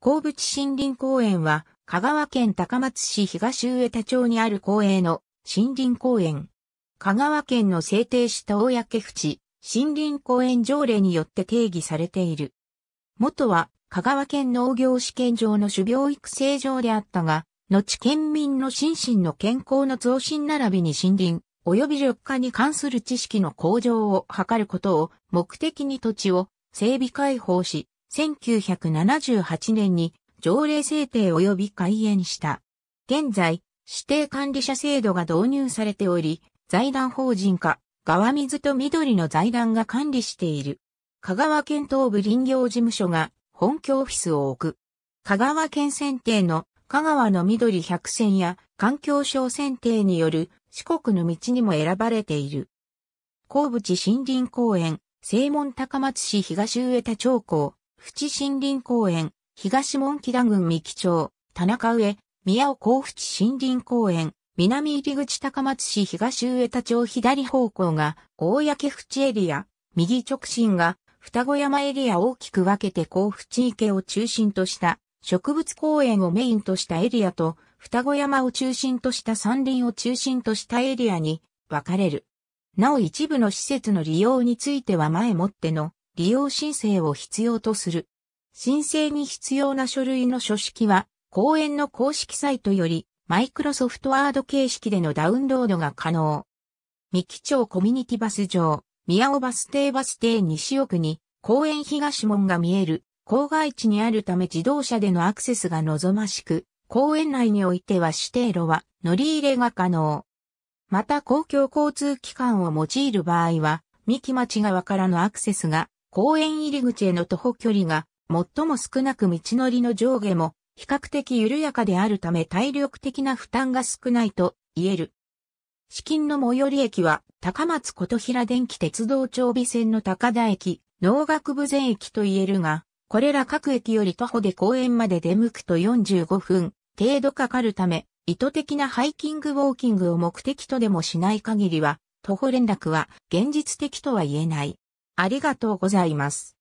鉱淵森林公園は、香川県高松市東上田町にある公営の森林公園。香川県の制定した公淵森林公園条例によって定義されている。元は香川県農業試験場の種苗育成場であったが、後県民の心身の健康の増進並びに森林、及び緑化に関する知識の向上を図ることを目的に土地を整備開放し、1978年に条例制定及び改園した。現在、指定管理者制度が導入されており、財団法人化、川水と緑の財団が管理している。香川県東部林業事務所が本拠オフィスを置く。香川県選定の香川の緑百選や環境省選定による四国の道にも選ばれている。神淵森林公園、正門高松市東上田町港、淵森林公園、東門木田郡三木町、田中上、宮尾甲府市森林公園、南入口高松市東上田町左方向が、大焼淵エリア、右直進が、双子山エリア大きく分けて甲府地池を中心とした植物公園をメインとしたエリアと双子山を中心とした山林を中心としたエリアに分かれる。なお一部の施設の利用については前もっての利用申請を必要とする。申請に必要な書類の書式は、公園の公式サイトより、マイクロソフトワード形式でのダウンロードが可能。三木町コミュニティバス場、宮尾バス停バス停西奥に、公園東門が見える、郊外地にあるため自動車でのアクセスが望ましく、公園内においては指定路は乗り入れが可能。また公共交通機関を用いる場合は、三木町側からのアクセスが公園入り口への徒歩距離が最も少なく道のりの上下も比較的緩やかであるため体力的な負担が少ないと言える。資金の最寄り駅は高松琴平電気鉄道長備線の高田駅、農学部前駅と言えるが、これら各駅より徒歩で公園まで出向くと45分程度かかるため、意図的なハイキングウォーキングを目的とでもしない限りは、徒歩連絡は現実的とは言えない。ありがとうございます。